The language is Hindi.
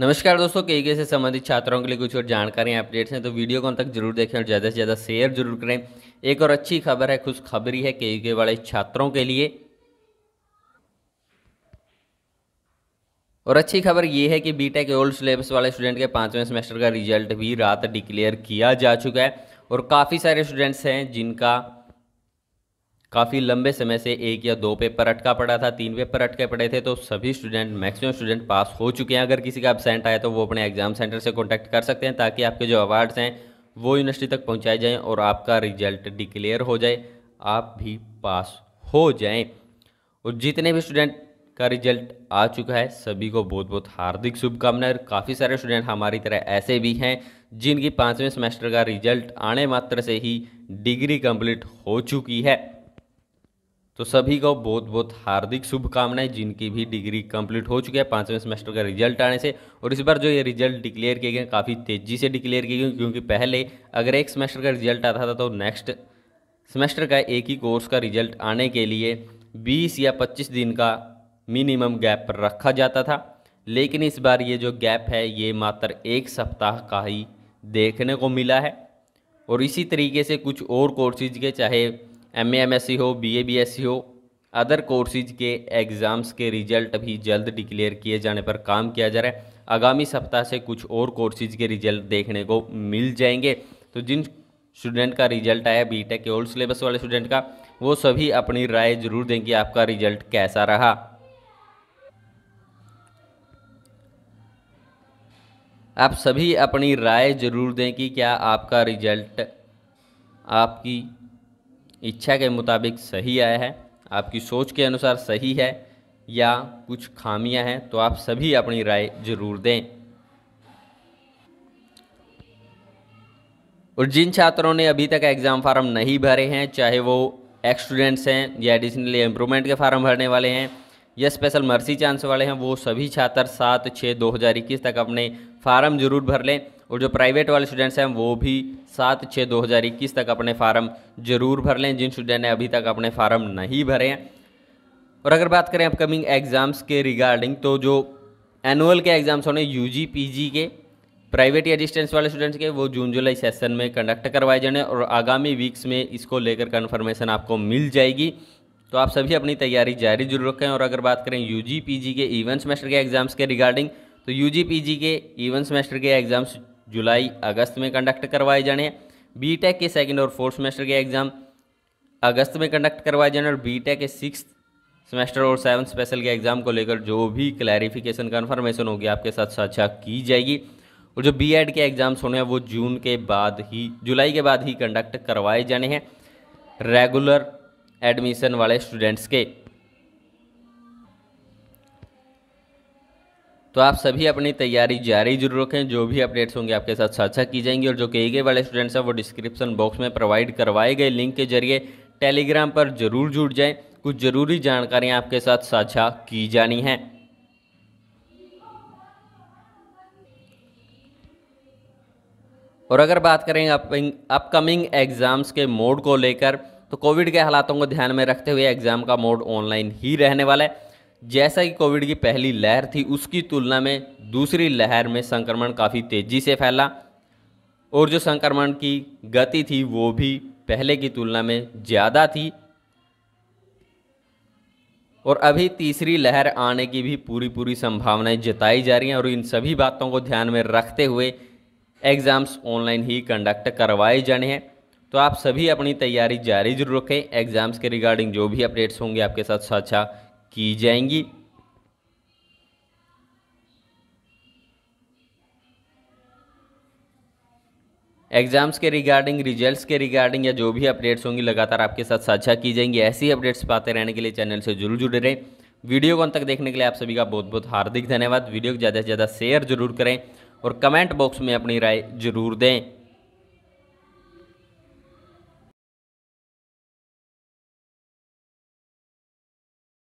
नमस्कार दोस्तों के से संबंधित छात्रों के लिए कुछ और जानकारियाँ अपडेट्स हैं तो वीडियो को तक जरूर देखें और ज़्यादा से ज़्यादा शेयर जरूर करें एक और अच्छी खबर है खुशखबरी है के वाले छात्रों के लिए और अच्छी खबर ये है कि बीटेक ओल्ड सिलेबस वाले स्टूडेंट के पाँचवें सेमेस्टर का रिजल्ट भी रात डिक्लेयर किया जा चुका है और काफ़ी सारे स्टूडेंट्स हैं जिनका काफ़ी लंबे समय से एक या दो पेपर अटका पड़ा था तीन पेपर अटके पड़े थे तो सभी स्टूडेंट मैक्सिमम स्टूडेंट पास हो चुके हैं अगर किसी का एबसेंट आया तो वो अपने एग्जाम सेंटर से कॉन्टैक्ट कर सकते हैं ताकि आपके जो अवार्ड्स हैं वो यूनिवर्सिटी तक पहुँचाए जाएँ और आपका रिजल्ट डिक्लेयर हो जाए आप भी पास हो जाएँ और जितने भी स्टूडेंट का रिजल्ट आ चुका है सभी को बहुत बहुत हार्दिक शुभकामनाएं और काफ़ी सारे स्टूडेंट हमारी तरह ऐसे भी हैं जिनकी पाँचवें सेमेस्टर का रिजल्ट आने मात्र से ही डिग्री कंप्लीट हो चुकी है तो सभी को बहुत बहुत हार्दिक शुभकामनाएं जिनकी भी डिग्री कंप्लीट हो चुकी है पाँचवें सेमेस्टर का रिजल्ट आने से और इस बार जो ये रिजल्ट डिक्लेयर किए गए काफ़ी तेज़ी से डिक्लेयर किए गए क्योंकि पहले अगर एक सेमेस्टर का रिजल्ट आता था तो नेक्स्ट सेमेस्टर का एक ही कोर्स का रिजल्ट आने के लिए बीस या पच्चीस दिन का मिनिमम गैप रखा जाता था लेकिन इस बार ये जो गैप है ये मात्र एक सप्ताह का ही देखने को मिला है और इसी तरीके से कुछ और कोर्सेज के चाहे एम एम एस सी हो B A B S C हो अदर कोर्सेज के एग्ज़ाम्स के रिजल्ट भी जल्द डिक्लेयर किए जाने पर काम किया जा रहा है आगामी सप्ताह से कुछ और कोर्सेज के रिजल्ट देखने को मिल जाएंगे तो जिन स्टूडेंट का रिजल्ट आया बी टेक के ओल्ड सिलेबस वाले स्टूडेंट का वो सभी अपनी राय जरूर देंगे आपका रिजल्ट कैसा रहा आप सभी अपनी राय जरूर दें कि क्या आपका रिजल्ट आपकी इच्छा के मुताबिक सही आया है आपकी सोच के अनुसार सही है या कुछ खामियां हैं तो आप सभी अपनी राय जरूर दें और जिन छात्रों ने अभी तक एग्ज़ाम फार्म नहीं भरे हैं चाहे वो एक्स स्टूडेंट्स हैं या एडिशनली एम्प्रूवमेंट के फार्म भरने वाले हैं या स्पेशल मर्सी चांस वाले हैं वो सभी छात्र सात छः दो हज़ार इक्कीस तक अपने फार्म जरूर भर लें और जो प्राइवेट वाले स्टूडेंट्स हैं वो भी सात छः दो हज़ार इक्कीस तक अपने फार्म ज़रूर भर लें जिन स्टूडेंट ने अभी तक अपने फार्म नहीं भरे हैं और अगर बात करें अपकमिंग एग्ज़ाम्स के रिगार्डिंग तो जो एनुअल के एग्ज़ाम्स होने यू जी के प्राइवेट या डिस्टेंस वाले स्टूडेंट्स के वो जून जुलाई सेशन में कंडक्ट करवाए जाने और आगामी वीक्स में इसको लेकर कन्फर्मेशन आपको मिल जाएगी तो आप सभी अपनी तैयारी जारी जरूर रखें और अगर बात करें यू जी के इवेंट सेमेस्टर के एग्ज़ाम्स के रिगार्डिंग तो यू जी के इवेंट सेमेस्टर के एग्ज़ाम्स जुलाई अगस्त में कंडक्ट करवाए जाने हैं बी टेक के सेकेंड और फोर्थ सेमेस्टर के एग्ज़ाम अगस्त में कंडक्ट करवाए जाने और बी टेक के सिक्स सेमेस्टर और सेवन स्पेशल के एग्ज़ाम को लेकर जो भी क्लैरिफिकेशन कन्फर्मेशन होगी आपके साथ साझा की जाएगी और जो बी एड के एग्ज़ाम्स होने हैं वो जून के बाद ही जुलाई के बाद ही कंडक्ट करवाए जाने हैं रेगुलर एडमिशन वाले स्टूडेंट्स के तो आप सभी अपनी तैयारी जारी जरूर रखें जो भी अपडेट्स होंगे आपके साथ साझा की जाएंगी और जो के गए वाले स्टूडेंट्स हैं वो डिस्क्रिप्शन बॉक्स में प्रोवाइड करवाए गए लिंक के जरिए टेलीग्राम पर जरूर जुड़ जाएं कुछ ज़रूरी जानकारियाँ आपके साथ साझा की जानी हैं और अगर बात करें अपकमिंग एग्ज़ाम्स के मोड को लेकर तो कोविड के हालातों को ध्यान में रखते हुए एग्ज़ाम का मोड ऑनलाइन ही रहने वाला है जैसा कि कोविड की पहली लहर थी उसकी तुलना में दूसरी लहर में संक्रमण काफ़ी तेज़ी से फैला और जो संक्रमण की गति थी वो भी पहले की तुलना में ज़्यादा थी और अभी तीसरी लहर आने की भी पूरी पूरी संभावनाएं जताई जा रही हैं और इन सभी बातों को ध्यान में रखते हुए एग्ज़ाम्स ऑनलाइन ही कंडक्ट करवाए जाने हैं तो आप सभी अपनी तैयारी जारी जरूर रखें एग्ज़ाम्स के रिगार्डिंग जो भी अपडेट्स होंगे आपके साथ साझा की जाएंगी एग्जाम्स के रिगार्डिंग रिजल्ट्स के रिगार्डिंग या जो भी अपडेट्स होंगी लगातार आपके साथ साझा की जाएंगी ऐसी अपडेट्स पाते रहने के लिए चैनल से जरूर जुड़े रहें वीडियो को अंत तक देखने के लिए आप सभी का बहुत बहुत हार्दिक धन्यवाद वीडियो को ज़्यादा से ज़्यादा शेयर जरूर करें और कमेंट बॉक्स में अपनी राय जरूर दें